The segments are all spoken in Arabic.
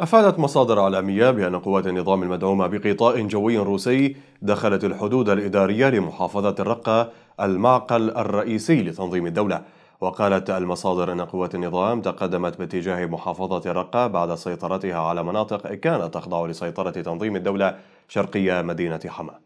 أفادت مصادر إعلامية بأن قوات النظام المدعومة بغطاء جوي روسي دخلت الحدود الإدارية لمحافظة الرقة المعقل الرئيسي لتنظيم الدولة وقالت المصادر أن قوات النظام تقدمت باتجاه محافظة الرقة بعد سيطرتها على مناطق كانت تخضع لسيطرة تنظيم الدولة شرقية مدينة حماة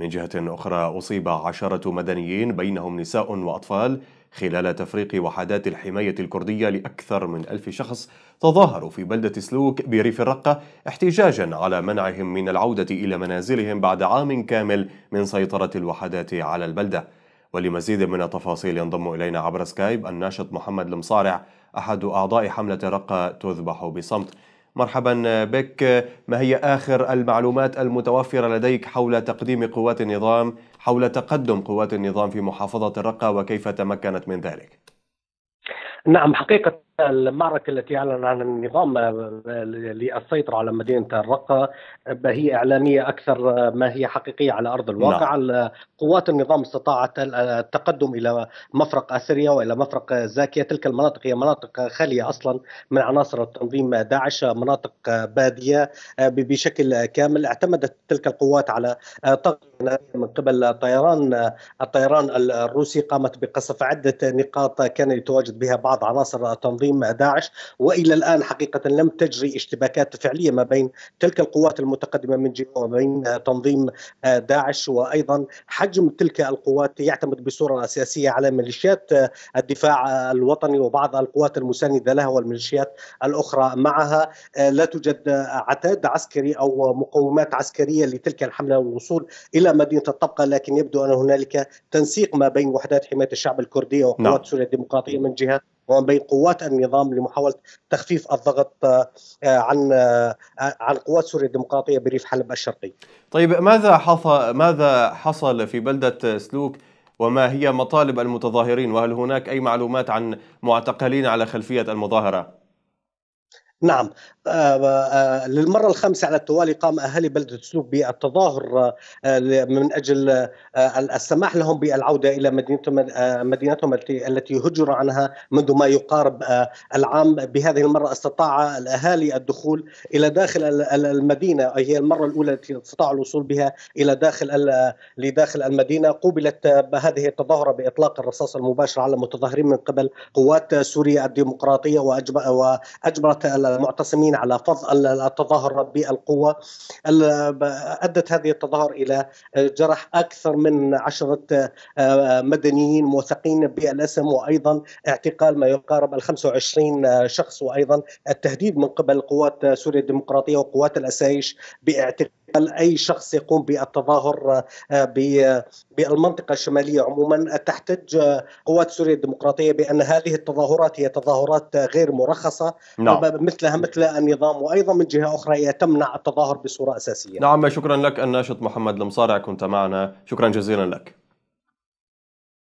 من جهة أخرى أصيب عشرة مدنيين بينهم نساء وأطفال خلال تفريق وحدات الحماية الكردية لأكثر من ألف شخص تظاهروا في بلدة سلوك بريف الرقة احتجاجا على منعهم من العودة إلى منازلهم بعد عام كامل من سيطرة الوحدات على البلدة ولمزيد من التفاصيل ينضم إلينا عبر سكايب الناشط محمد المصارع أحد أعضاء حملة رقة تذبح بصمت مرحبا بك ما هي آخر المعلومات المتوفرة لديك حول تقديم قوات النظام حول تقدم قوات النظام في محافظة الرقة وكيف تمكنت من ذلك نعم حقيقة المعركة التي أعلن عنها النظام آه، للسيطرة على مدينة الرقة آه، هي إعلانية أكثر آه، ما هي حقيقية على أرض الواقع نعم. لا. قوات النظام استطاعت التقدم إلى مفرق أسريا وإلى مفرق زاكية تلك المناطق هي مناطق خالية أصلا من عناصر تنظيم داعش مناطق بادية بشكل كامل اعتمدت تلك القوات على من قبل الطيران الطيران الروسي قامت بقصف عدة نقاط كان يتواجد بها بعض عناصر تنظيم الصهيونيين داعش والى الان حقيقه لم تجري اشتباكات فعليه ما بين تلك القوات المتقدمه من جهه وبين تنظيم آه، داعش وايضا حجم تلك القوات يعتمد بصوره اساسيه على ميليشيات آه، الدفاع آه، الوطني وبعض القوات المسانده لها والميليشيات الاخرى معها لا توجد عتاد عسكري او مقومات عسكريه لتلك الحمله والوصول الى مدينه الطبقه لكن يبدو ان هنالك تنسيق ما بين وحدات حمايه الشعب الكرديه وقوات نعم. سوريا الديمقراطيه من جهه ومن بين قوات النظام لمحاوله تخفيف الضغط آه، آه، عن آه، عن قوات سوريا الديمقراطيه بريف حلب الشرقي. طيب ماذا حصل ماذا حصل في بلده سلوك وما هي مطالب المتظاهرين وهل هناك اي معلومات عن معتقلين على خلفيه المظاهره؟ نعم آه، آه، للمرة الخامسة على التوالي قام أهالي بلدة سلوك بالتظاهر آه، من أجل السماح لهم بالعودة إلى مدينتهم مدينتهم التي هجروا عنها منذ ما يقارب العام بهذه المرة استطاع الأهالي الدخول إلى داخل المدينة هي المرة الأولى التي استطاعوا الوصول بها إلى داخل لداخل المدينة قوبلت هذه التظاهرة بإطلاق الرصاص المباشر على المتظاهرين من قبل قوات سوريا الديمقراطية وأجبرت المعتصمين على فض التظاهر بالقوة أدت هذه التظاهر إلى جرح أكثر من عشرة آه، مدنيين موثقين بالاسم وأيضا اعتقال ما يقارب ال 25 آه، شخص وأيضا التهديد من قبل قوات سوريا الديمقراطية وقوات الأسايش باعتقال اي شخص يقوم بالتظاهر آه، بالمنطقه الشماليه عموما تحتج آه، قوات سوريا الديمقراطيه بان هذه التظاهرات هي تظاهرات غير مرخصه نعم. مثلها مثل النظام وايضا من جهه اخرى هي تمنع التظاهر بصوره اساسيه. نعم شكرا لك الناشط محمد المصارع كنت معنا شكرا جزيلا لك.